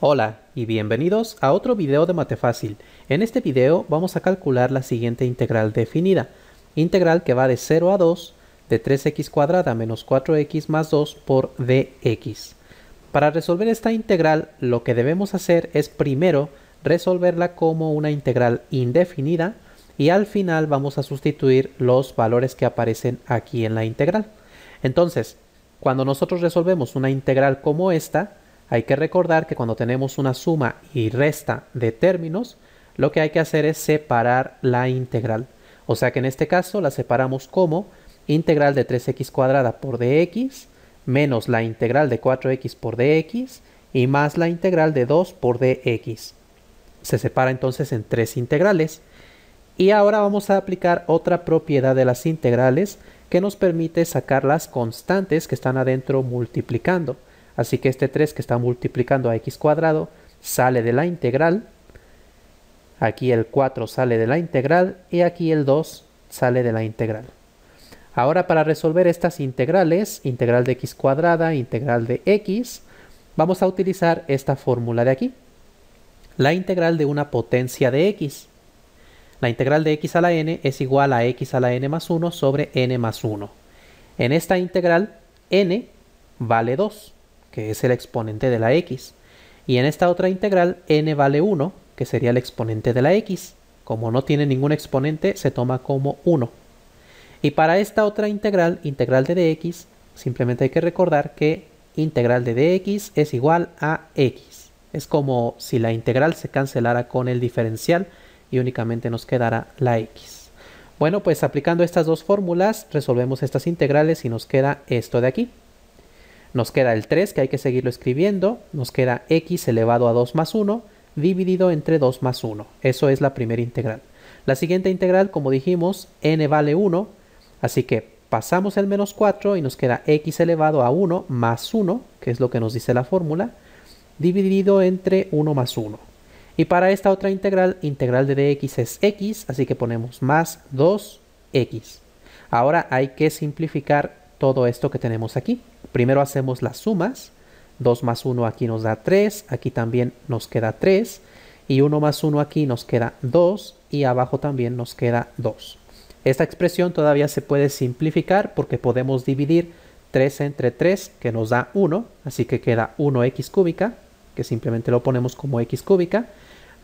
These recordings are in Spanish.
Hola y bienvenidos a otro video de Matefácil. En este video vamos a calcular la siguiente integral definida. Integral que va de 0 a 2 de 3x cuadrada menos 4x más 2 por dx. Para resolver esta integral lo que debemos hacer es primero resolverla como una integral indefinida y al final vamos a sustituir los valores que aparecen aquí en la integral. Entonces, cuando nosotros resolvemos una integral como esta, hay que recordar que cuando tenemos una suma y resta de términos, lo que hay que hacer es separar la integral. O sea que en este caso la separamos como integral de 3x cuadrada por dx menos la integral de 4x por dx y más la integral de 2 por dx. Se separa entonces en tres integrales. Y ahora vamos a aplicar otra propiedad de las integrales que nos permite sacar las constantes que están adentro multiplicando. Así que este 3 que está multiplicando a x cuadrado sale de la integral. Aquí el 4 sale de la integral y aquí el 2 sale de la integral. Ahora para resolver estas integrales, integral de x cuadrada, integral de x, vamos a utilizar esta fórmula de aquí. La integral de una potencia de x. La integral de x a la n es igual a x a la n más 1 sobre n más 1. En esta integral, n vale 2 que es el exponente de la x. Y en esta otra integral n vale 1, que sería el exponente de la x. Como no tiene ningún exponente, se toma como 1. Y para esta otra integral, integral de dx, simplemente hay que recordar que integral de dx es igual a x. Es como si la integral se cancelara con el diferencial y únicamente nos quedara la x. Bueno, pues aplicando estas dos fórmulas resolvemos estas integrales y nos queda esto de aquí. Nos queda el 3 que hay que seguirlo escribiendo, nos queda x elevado a 2 más 1 dividido entre 2 más 1. Eso es la primera integral. La siguiente integral, como dijimos, n vale 1, así que pasamos el menos 4 y nos queda x elevado a 1 más 1, que es lo que nos dice la fórmula, dividido entre 1 más 1. Y para esta otra integral, integral de dx es x, así que ponemos más 2x. Ahora hay que simplificar todo esto que tenemos aquí. Primero hacemos las sumas. 2 más 1 aquí nos da 3, aquí también nos queda 3, y 1 más 1 aquí nos queda 2, y abajo también nos queda 2. Esta expresión todavía se puede simplificar porque podemos dividir 3 entre 3, que nos da 1, así que queda 1x cúbica, que simplemente lo ponemos como x cúbica.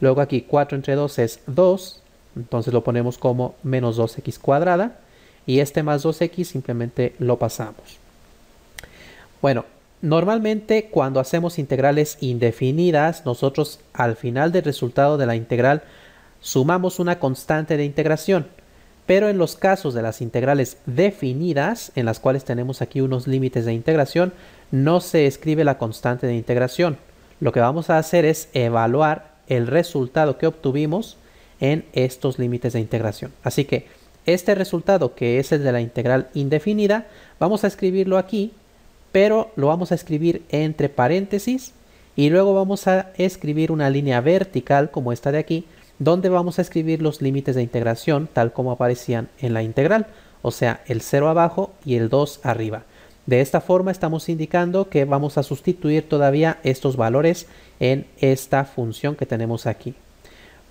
Luego aquí 4 entre 2 es 2, entonces lo ponemos como menos 2x cuadrada y este más 2x simplemente lo pasamos. Bueno, normalmente cuando hacemos integrales indefinidas, nosotros al final del resultado de la integral sumamos una constante de integración. Pero en los casos de las integrales definidas, en las cuales tenemos aquí unos límites de integración, no se escribe la constante de integración. Lo que vamos a hacer es evaluar el resultado que obtuvimos en estos límites de integración. Así que este resultado, que es el de la integral indefinida, vamos a escribirlo aquí, pero lo vamos a escribir entre paréntesis y luego vamos a escribir una línea vertical como esta de aquí, donde vamos a escribir los límites de integración tal como aparecían en la integral, o sea, el 0 abajo y el 2 arriba. De esta forma estamos indicando que vamos a sustituir todavía estos valores en esta función que tenemos aquí.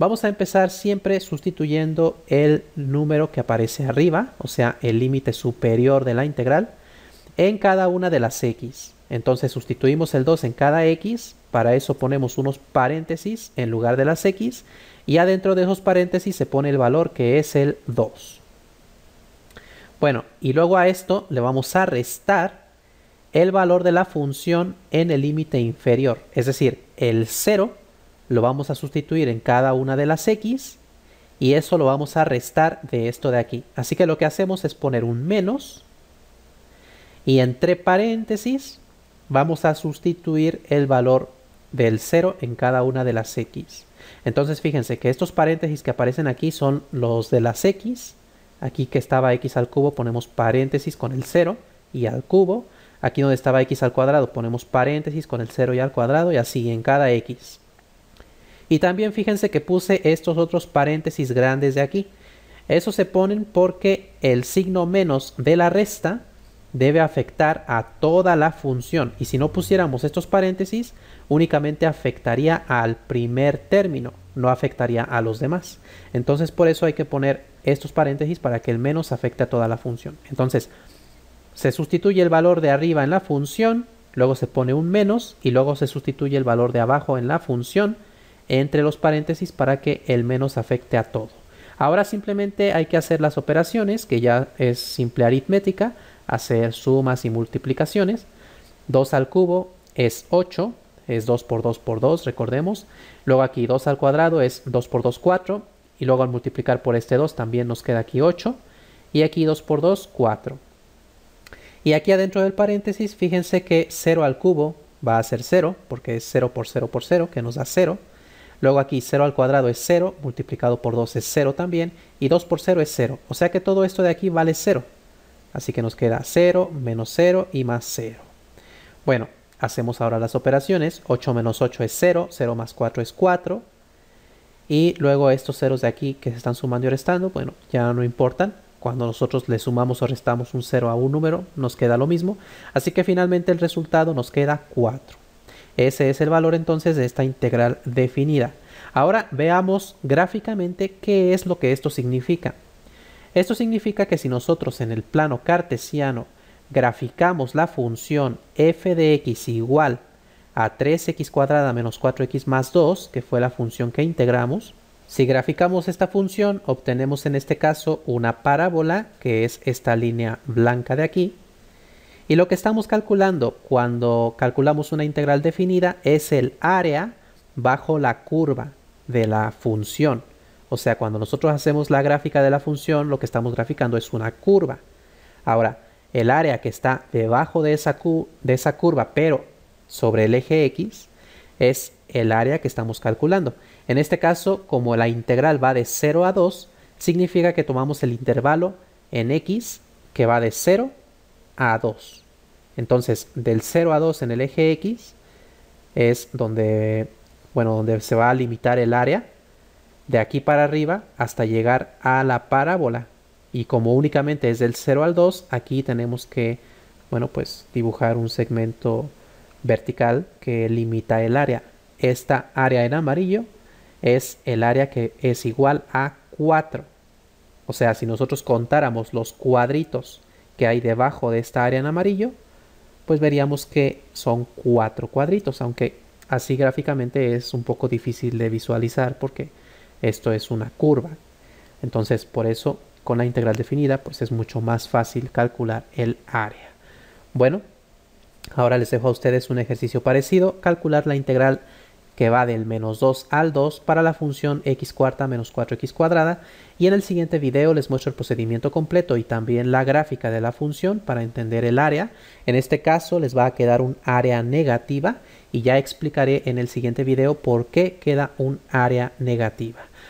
Vamos a empezar siempre sustituyendo el número que aparece arriba, o sea, el límite superior de la integral, en cada una de las x. Entonces sustituimos el 2 en cada x, para eso ponemos unos paréntesis en lugar de las x, y adentro de esos paréntesis se pone el valor que es el 2. Bueno, y luego a esto le vamos a restar el valor de la función en el límite inferior, es decir, el 0 lo vamos a sustituir en cada una de las x y eso lo vamos a restar de esto de aquí. Así que lo que hacemos es poner un menos y entre paréntesis vamos a sustituir el valor del 0 en cada una de las x. Entonces fíjense que estos paréntesis que aparecen aquí son los de las x. Aquí que estaba x al cubo ponemos paréntesis con el 0 y al cubo. Aquí donde estaba x al cuadrado ponemos paréntesis con el 0 y al cuadrado y así en cada x. Y también fíjense que puse estos otros paréntesis grandes de aquí. eso se ponen porque el signo menos de la resta debe afectar a toda la función. Y si no pusiéramos estos paréntesis, únicamente afectaría al primer término, no afectaría a los demás. Entonces por eso hay que poner estos paréntesis para que el menos afecte a toda la función. Entonces se sustituye el valor de arriba en la función, luego se pone un menos y luego se sustituye el valor de abajo en la función entre los paréntesis para que el menos afecte a todo. Ahora simplemente hay que hacer las operaciones, que ya es simple aritmética, hacer sumas y multiplicaciones. 2 al cubo es 8, es 2 por 2 por 2, recordemos. Luego aquí 2 al cuadrado es 2 por 2, 4. Y luego al multiplicar por este 2 también nos queda aquí 8. Y aquí 2 por 2, 4. Y aquí adentro del paréntesis, fíjense que 0 al cubo va a ser 0, porque es 0 por 0 por 0, que nos da 0. Luego aquí 0 al cuadrado es 0, multiplicado por 2 es 0 también, y 2 por 0 es 0. O sea que todo esto de aquí vale 0. Así que nos queda 0, menos 0 y más 0. Bueno, hacemos ahora las operaciones. 8 menos 8 es 0, 0 más 4 es 4. Y luego estos ceros de aquí que se están sumando y restando, bueno, ya no importan. Cuando nosotros le sumamos o restamos un 0 a un número, nos queda lo mismo. Así que finalmente el resultado nos queda 4. Ese es el valor entonces de esta integral definida. Ahora veamos gráficamente qué es lo que esto significa. Esto significa que si nosotros en el plano cartesiano graficamos la función f de x igual a 3x cuadrada menos 4x más 2, que fue la función que integramos, si graficamos esta función obtenemos en este caso una parábola, que es esta línea blanca de aquí, y lo que estamos calculando cuando calculamos una integral definida es el área bajo la curva de la función. O sea, cuando nosotros hacemos la gráfica de la función, lo que estamos graficando es una curva. Ahora, el área que está debajo de esa, de esa curva, pero sobre el eje X, es el área que estamos calculando. En este caso, como la integral va de 0 a 2, significa que tomamos el intervalo en X que va de 0 a 2. Entonces, del 0 a 2 en el eje X es donde, bueno, donde se va a limitar el área de aquí para arriba hasta llegar a la parábola. Y como únicamente es del 0 al 2, aquí tenemos que, bueno, pues dibujar un segmento vertical que limita el área. Esta área en amarillo es el área que es igual a 4. O sea, si nosotros contáramos los cuadritos que hay debajo de esta área en amarillo, pues veríamos que son cuatro cuadritos, aunque así gráficamente es un poco difícil de visualizar porque esto es una curva. Entonces, por eso, con la integral definida, pues es mucho más fácil calcular el área. Bueno, ahora les dejo a ustedes un ejercicio parecido, calcular la integral que va del menos 2 al 2 para la función x cuarta menos 4x cuadrada y en el siguiente video les muestro el procedimiento completo y también la gráfica de la función para entender el área. En este caso les va a quedar un área negativa y ya explicaré en el siguiente video por qué queda un área negativa.